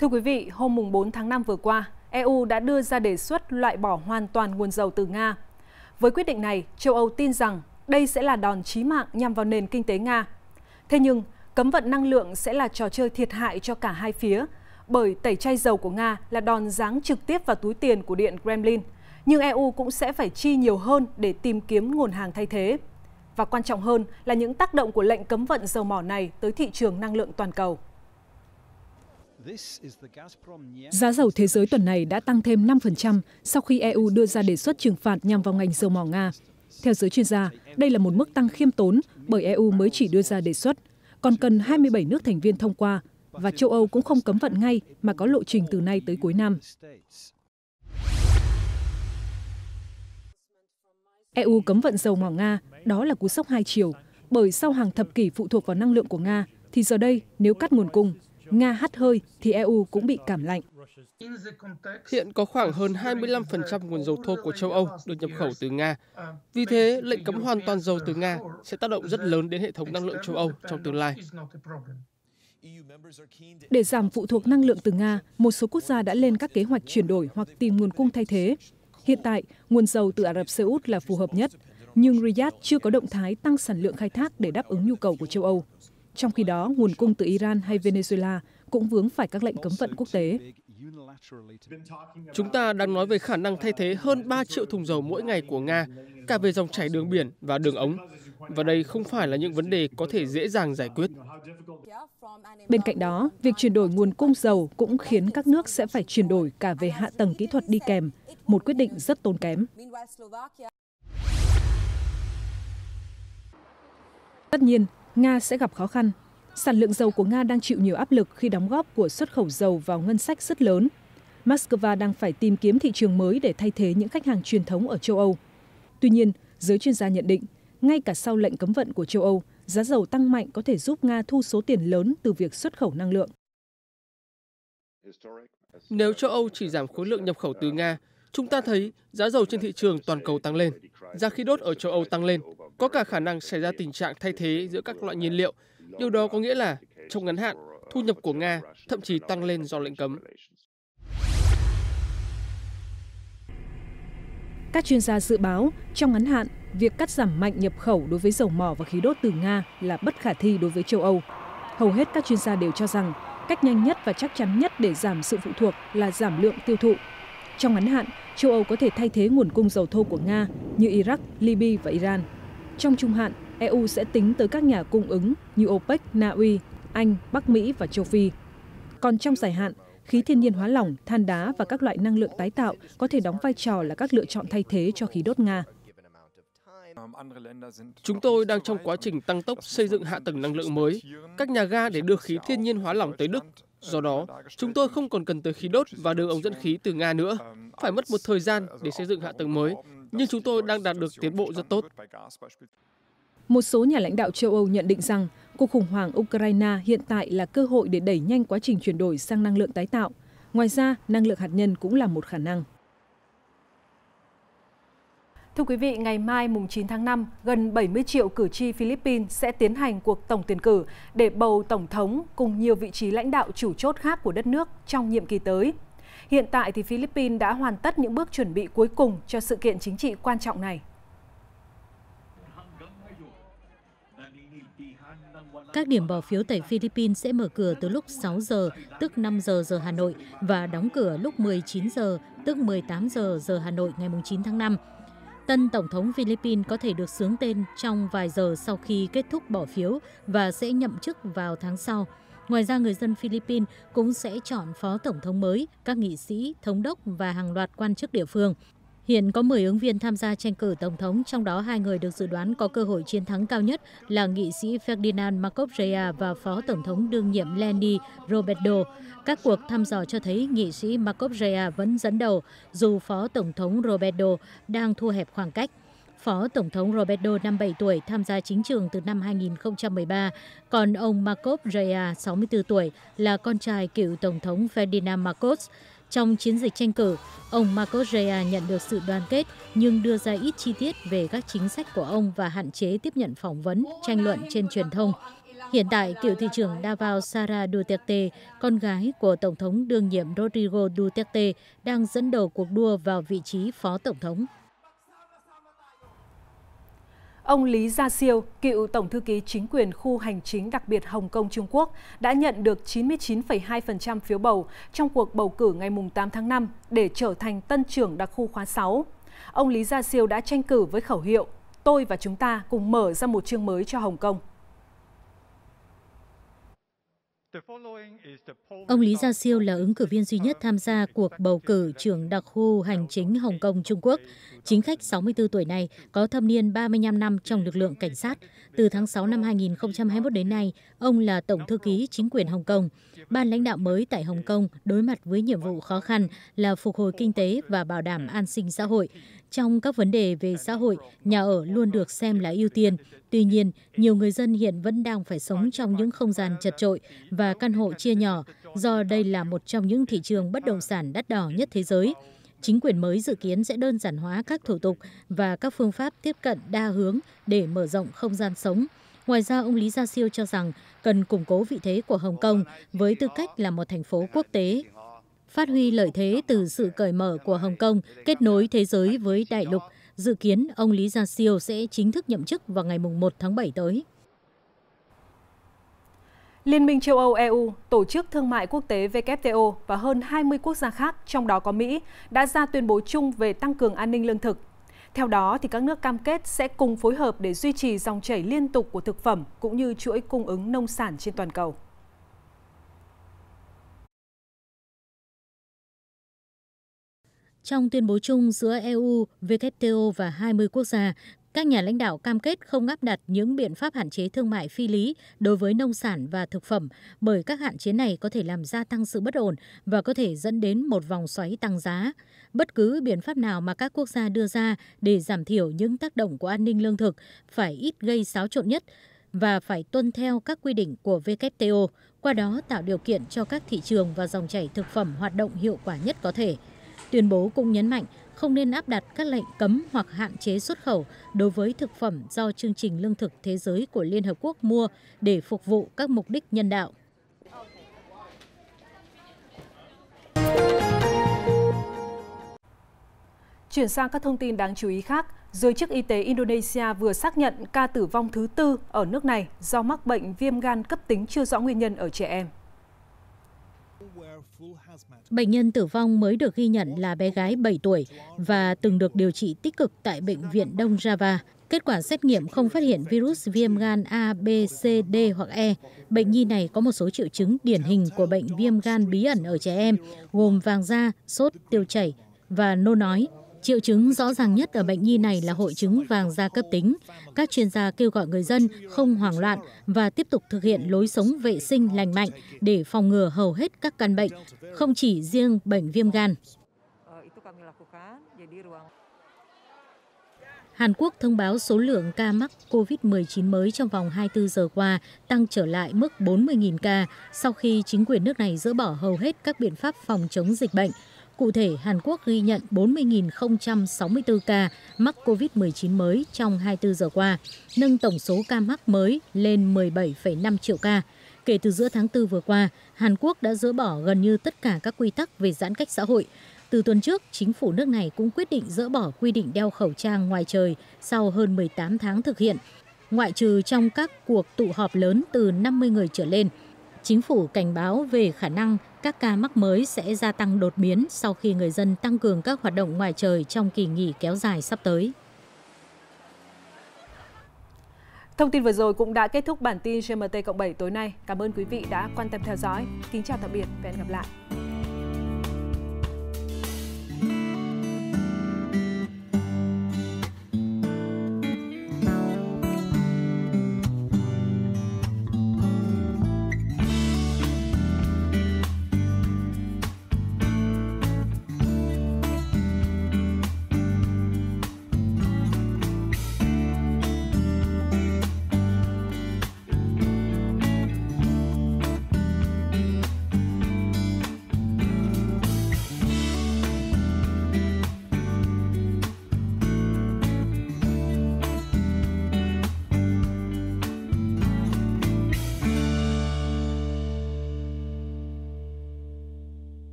Thưa quý vị, hôm 4 tháng 5 vừa qua, EU đã đưa ra đề xuất loại bỏ hoàn toàn nguồn dầu từ Nga. Với quyết định này, châu Âu tin rằng đây sẽ là đòn chí mạng nhằm vào nền kinh tế Nga. Thế nhưng, cấm vận năng lượng sẽ là trò chơi thiệt hại cho cả hai phía, bởi tẩy chay dầu của Nga là đòn giáng trực tiếp vào túi tiền của Điện Kremlin, nhưng EU cũng sẽ phải chi nhiều hơn để tìm kiếm nguồn hàng thay thế. Và quan trọng hơn là những tác động của lệnh cấm vận dầu mỏ này tới thị trường năng lượng toàn cầu. Giá dầu thế giới tuần này đã tăng thêm 5% sau khi EU đưa ra đề xuất trừng phạt nhằm vào ngành dầu mỏ Nga. Theo giới chuyên gia, đây là một mức tăng khiêm tốn bởi EU mới chỉ đưa ra đề xuất, còn cần 27 nước thành viên thông qua, và châu Âu cũng không cấm vận ngay mà có lộ trình từ nay tới cuối năm. EU cấm vận dầu mỏ Nga, đó là cú sốc hai chiều, bởi sau hàng thập kỷ phụ thuộc vào năng lượng của Nga, thì giờ đây nếu cắt nguồn cung, Nga hắt hơi thì EU cũng bị cảm lạnh. Hiện có khoảng hơn 25% nguồn dầu thô của châu Âu được nhập khẩu từ Nga. Vì thế, lệnh cấm hoàn toàn dầu từ Nga sẽ tác động rất lớn đến hệ thống năng lượng châu Âu trong tương lai. Để giảm phụ thuộc năng lượng từ Nga, một số quốc gia đã lên các kế hoạch chuyển đổi hoặc tìm nguồn cung thay thế. Hiện tại, nguồn dầu từ Ả Rập Xê Út là phù hợp nhất, nhưng Riyadh chưa có động thái tăng sản lượng khai thác để đáp ứng nhu cầu của châu Âu trong khi đó nguồn cung từ iran hay venezuela cũng vướng phải các lệnh cấm vận quốc tế chúng ta đang nói về khả năng thay thế hơn 3 triệu thùng dầu mỗi ngày của nga cả về dòng chảy đường biển và đường ống và đây không phải là những vấn đề có thể dễ dàng giải quyết. Bên cạnh đó, việc chuyển đổi nguồn cung dầu cũng khiến các nước sẽ phải chuyển đổi cả về hạ tầng kỹ thuật đi kèm, một quyết định rất tốn kém. Tất nhiên, Nga sẽ gặp khó khăn. Sản lượng dầu của Nga đang chịu nhiều áp lực khi đóng góp của xuất khẩu dầu vào ngân sách rất lớn. Moscow đang phải tìm kiếm thị trường mới để thay thế những khách hàng truyền thống ở châu Âu. Tuy nhiên, giới chuyên gia nhận định, ngay cả sau lệnh cấm vận của châu Âu, giá dầu tăng mạnh có thể giúp Nga thu số tiền lớn từ việc xuất khẩu năng lượng. Nếu châu Âu chỉ giảm khối lượng nhập khẩu từ Nga, chúng ta thấy giá dầu trên thị trường toàn cầu tăng lên, giá khí đốt ở châu Âu tăng lên, có cả khả năng xảy ra tình trạng thay thế giữa các loại nhiên liệu. Điều đó có nghĩa là, trong ngắn hạn, thu nhập của Nga thậm chí tăng lên do lệnh cấm. Các chuyên gia dự báo, trong ngắn hạn, việc cắt giảm mạnh nhập khẩu đối với dầu mỏ và khí đốt từ Nga là bất khả thi đối với châu Âu. Hầu hết các chuyên gia đều cho rằng, cách nhanh nhất và chắc chắn nhất để giảm sự phụ thuộc là giảm lượng tiêu thụ. Trong ngắn hạn, châu Âu có thể thay thế nguồn cung dầu thô của Nga như Iraq, Libya và Iran trong trung hạn eu sẽ tính tới các nhà cung ứng như opec na uy anh bắc mỹ và châu phi còn trong dài hạn khí thiên nhiên hóa lỏng than đá và các loại năng lượng tái tạo có thể đóng vai trò là các lựa chọn thay thế cho khí đốt nga Chúng tôi đang trong quá trình tăng tốc xây dựng hạ tầng năng lượng mới, các nhà ga để đưa khí thiên nhiên hóa lỏng tới Đức. Do đó, chúng tôi không còn cần tới khí đốt và đường ống dẫn khí từ Nga nữa. Phải mất một thời gian để xây dựng hạ tầng mới nhưng chúng tôi đang đạt được tiến bộ rất tốt. Một số nhà lãnh đạo châu Âu nhận định rằng cuộc khủng hoảng Ukraine hiện tại là cơ hội để đẩy nhanh quá trình chuyển đổi sang năng lượng tái tạo. Ngoài ra, năng lượng hạt nhân cũng là một khả năng. Thưa quý vị, ngày mai mùng 9 tháng 5, gần 70 triệu cử tri Philippines sẽ tiến hành cuộc tổng tuyển cử để bầu tổng thống cùng nhiều vị trí lãnh đạo chủ chốt khác của đất nước trong nhiệm kỳ tới. Hiện tại thì Philippines đã hoàn tất những bước chuẩn bị cuối cùng cho sự kiện chính trị quan trọng này. Các điểm bỏ phiếu tại Philippines sẽ mở cửa từ lúc 6 giờ, tức 5 giờ giờ Hà Nội, và đóng cửa lúc 19 giờ, tức 18 giờ giờ Hà Nội ngày 9 tháng 5. Tân Tổng thống Philippines có thể được sướng tên trong vài giờ sau khi kết thúc bỏ phiếu và sẽ nhậm chức vào tháng sau. Ngoài ra, người dân Philippines cũng sẽ chọn phó tổng thống mới, các nghị sĩ, thống đốc và hàng loạt quan chức địa phương. Hiện có 10 ứng viên tham gia tranh cử tổng thống, trong đó hai người được dự đoán có cơ hội chiến thắng cao nhất là nghị sĩ Ferdinand Marcos Rea và phó tổng thống đương nhiệm Lenny Robredo. Các cuộc thăm dò cho thấy nghị sĩ Marcos Rea vẫn dẫn đầu, dù phó tổng thống Robredo đang thu hẹp khoảng cách. Phó Tổng thống Roberto, 57 tuổi, tham gia chính trường từ năm 2013, còn ông Marcos Rea, 64 tuổi, là con trai cựu Tổng thống Ferdinand Marcos. Trong chiến dịch tranh cử, ông Marcos Rea nhận được sự đoàn kết nhưng đưa ra ít chi tiết về các chính sách của ông và hạn chế tiếp nhận phỏng vấn, tranh luận trên truyền thông. Hiện tại, cựu thị trưởng Davao Sara Duterte, con gái của Tổng thống đương nhiệm Rodrigo Duterte, đang dẫn đầu cuộc đua vào vị trí phó tổng thống. Ông Lý Gia Siêu, cựu Tổng thư ký chính quyền khu hành chính đặc biệt Hồng Kông Trung Quốc, đã nhận được 99,2% phiếu bầu trong cuộc bầu cử ngày 8 tháng 5 để trở thành tân trưởng đặc khu khóa 6. Ông Lý Gia Siêu đã tranh cử với khẩu hiệu Tôi và chúng ta cùng mở ra một chương mới cho Hồng Kông. Ông Lý Gia Siêu là ứng cử viên duy nhất tham gia cuộc bầu cử trưởng đặc khu hành chính Hồng Kông Trung Quốc. Chính khách 64 tuổi này có thâm niên 35 năm trong lực lượng cảnh sát. Từ tháng 6 năm 2021 đến nay, ông là Tổng thư ký chính quyền Hồng Kông. Ban lãnh đạo mới tại Hồng Kông đối mặt với nhiệm vụ khó khăn là phục hồi kinh tế và bảo đảm an sinh xã hội trong các vấn đề về xã hội nhà ở luôn được xem là ưu tiên tuy nhiên nhiều người dân hiện vẫn đang phải sống trong những không gian chật trội và căn hộ chia nhỏ do đây là một trong những thị trường bất động sản đắt đỏ nhất thế giới chính quyền mới dự kiến sẽ đơn giản hóa các thủ tục và các phương pháp tiếp cận đa hướng để mở rộng không gian sống Ngoài ra, ông Lý Gia Siêu cho rằng cần củng cố vị thế của Hồng Kông với tư cách là một thành phố quốc tế phát huy lợi thế từ sự cởi mở của Hồng Kông kết nối thế giới với đại lục. Dự kiến ông Lý Gia Siêu sẽ chính thức nhậm chức vào ngày 1 tháng 7 tới. Liên minh châu Âu EU, Tổ chức Thương mại Quốc tế WTO và hơn 20 quốc gia khác, trong đó có Mỹ, đã ra tuyên bố chung về tăng cường an ninh lương thực. Theo đó, thì các nước cam kết sẽ cùng phối hợp để duy trì dòng chảy liên tục của thực phẩm cũng như chuỗi cung ứng nông sản trên toàn cầu. Trong tuyên bố chung giữa EU, WTO và 20 quốc gia, các nhà lãnh đạo cam kết không áp đặt những biện pháp hạn chế thương mại phi lý đối với nông sản và thực phẩm, bởi các hạn chế này có thể làm gia tăng sự bất ổn và có thể dẫn đến một vòng xoáy tăng giá. Bất cứ biện pháp nào mà các quốc gia đưa ra để giảm thiểu những tác động của an ninh lương thực phải ít gây xáo trộn nhất và phải tuân theo các quy định của WTO, qua đó tạo điều kiện cho các thị trường và dòng chảy thực phẩm hoạt động hiệu quả nhất có thể tuyên bố cũng nhấn mạnh không nên áp đặt các lệnh cấm hoặc hạn chế xuất khẩu đối với thực phẩm do chương trình lương thực thế giới của Liên Hợp Quốc mua để phục vụ các mục đích nhân đạo. Chuyển sang các thông tin đáng chú ý khác, giới chức y tế Indonesia vừa xác nhận ca tử vong thứ tư ở nước này do mắc bệnh viêm gan cấp tính chưa rõ nguyên nhân ở trẻ em. Bệnh nhân tử vong mới được ghi nhận là bé gái 7 tuổi và từng được điều trị tích cực tại Bệnh viện Đông Java. Kết quả xét nghiệm không phát hiện virus viêm gan A, B, C, D hoặc E. Bệnh nhi này có một số triệu chứng điển hình của bệnh viêm gan bí ẩn ở trẻ em, gồm vàng da, sốt, tiêu chảy và nôn nói. Triệu chứng rõ ràng nhất ở bệnh nhi này là hội chứng vàng da cấp tính. Các chuyên gia kêu gọi người dân không hoảng loạn và tiếp tục thực hiện lối sống vệ sinh lành mạnh để phòng ngừa hầu hết các căn bệnh, không chỉ riêng bệnh viêm gan. Hàn Quốc thông báo số lượng ca mắc COVID-19 mới trong vòng 24 giờ qua tăng trở lại mức 40.000 ca sau khi chính quyền nước này dỡ bỏ hầu hết các biện pháp phòng chống dịch bệnh – Cụ thể, Hàn Quốc ghi nhận 40.064 ca mắc COVID-19 mới trong 24 giờ qua, nâng tổng số ca mắc mới lên 17,5 triệu ca. Kể từ giữa tháng 4 vừa qua, Hàn Quốc đã dỡ bỏ gần như tất cả các quy tắc về giãn cách xã hội. Từ tuần trước, chính phủ nước này cũng quyết định dỡ bỏ quy định đeo khẩu trang ngoài trời sau hơn 18 tháng thực hiện, ngoại trừ trong các cuộc tụ họp lớn từ 50 người trở lên. Chính phủ cảnh báo về khả năng các ca mắc mới sẽ gia tăng đột biến sau khi người dân tăng cường các hoạt động ngoài trời trong kỳ nghỉ kéo dài sắp tới. Thông tin vừa rồi cũng đã kết thúc bản tin GMT cộng 7 tối nay. Cảm ơn quý vị đã quan tâm theo dõi. Kính chào tạm biệt và hẹn gặp lại.